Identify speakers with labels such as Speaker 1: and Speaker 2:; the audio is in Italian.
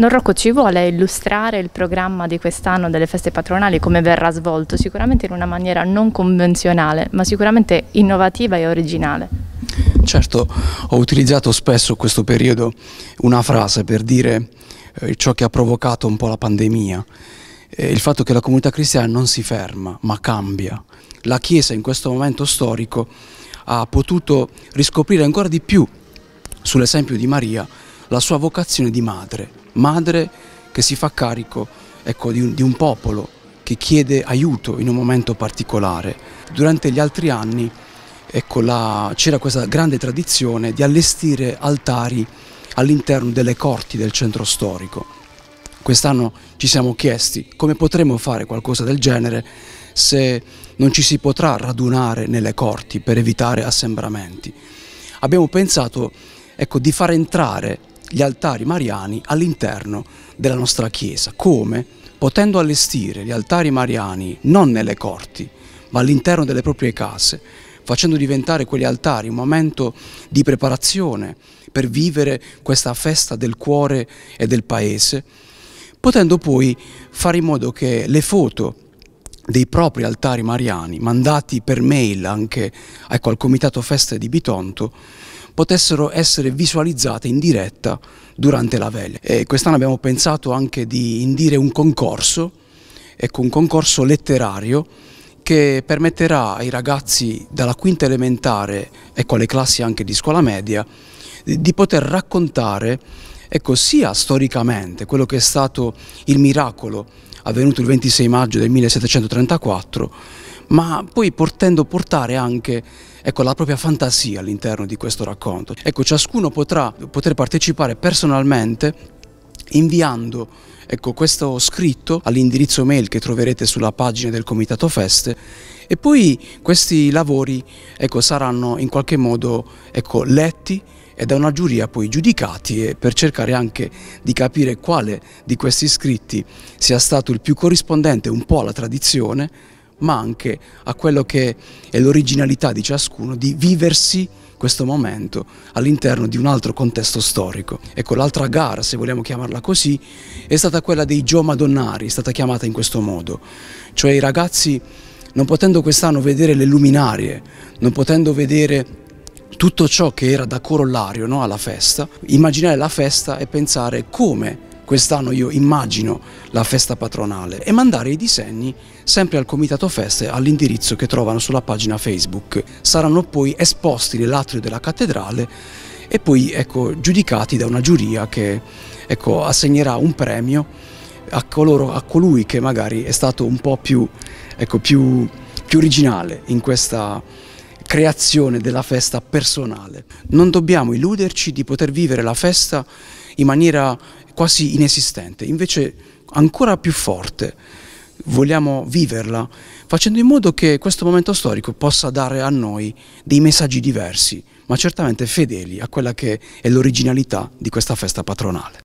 Speaker 1: Don Rocco ci vuole illustrare il programma di quest'anno delle feste patronali, come verrà svolto, sicuramente in una maniera non convenzionale, ma sicuramente innovativa e originale. Certo, ho utilizzato spesso in questo periodo una frase per dire eh, ciò che ha provocato un po' la pandemia, eh, il fatto che la comunità cristiana non si ferma, ma cambia. La Chiesa in questo momento storico ha potuto riscoprire ancora di più, sull'esempio di Maria, la sua vocazione di madre madre che si fa carico ecco, di, un, di un popolo che chiede aiuto in un momento particolare. Durante gli altri anni ecco, c'era questa grande tradizione di allestire altari all'interno delle corti del centro storico. Quest'anno ci siamo chiesti come potremmo fare qualcosa del genere se non ci si potrà radunare nelle corti per evitare assembramenti. Abbiamo pensato ecco, di far entrare gli altari mariani all'interno della nostra Chiesa. Come? Potendo allestire gli altari mariani non nelle corti, ma all'interno delle proprie case, facendo diventare quegli altari un momento di preparazione per vivere questa festa del cuore e del paese, potendo poi fare in modo che le foto dei propri altari mariani, mandati per mail anche ecco, al Comitato Feste di Bitonto, potessero essere visualizzate in diretta durante la veglia. Quest'anno abbiamo pensato anche di indire un concorso, ecco, un concorso letterario che permetterà ai ragazzi dalla quinta elementare, ecco alle classi anche di scuola media, di poter raccontare ecco, sia storicamente quello che è stato il miracolo avvenuto il 26 maggio del 1734 ma poi portando portare anche ecco, la propria fantasia all'interno di questo racconto. Ecco, ciascuno potrà poter partecipare personalmente inviando ecco, questo scritto all'indirizzo mail che troverete sulla pagina del Comitato Feste e poi questi lavori ecco, saranno in qualche modo ecco, letti e da una giuria poi giudicati per cercare anche di capire quale di questi scritti sia stato il più corrispondente un po' alla tradizione ma anche a quello che è l'originalità di ciascuno di viversi questo momento all'interno di un altro contesto storico. Ecco, l'altra gara, se vogliamo chiamarla così, è stata quella dei Gio Madonnari, è stata chiamata in questo modo, cioè i ragazzi non potendo quest'anno vedere le luminarie, non potendo vedere tutto ciò che era da corollario no, alla festa, immaginare la festa e pensare come quest'anno io immagino la festa patronale e mandare i disegni sempre al Comitato Feste all'indirizzo che trovano sulla pagina Facebook. Saranno poi esposti nell'atrio della cattedrale e poi ecco, giudicati da una giuria che ecco, assegnerà un premio a, coloro, a, colui che magari è stato un po' più, ecco, più, più originale in questa creazione della festa personale. Non dobbiamo illuderci di poter vivere la festa in maniera quasi inesistente, invece ancora più forte. Vogliamo viverla facendo in modo che questo momento storico possa dare a noi dei messaggi diversi, ma certamente fedeli a quella che è l'originalità di questa festa patronale.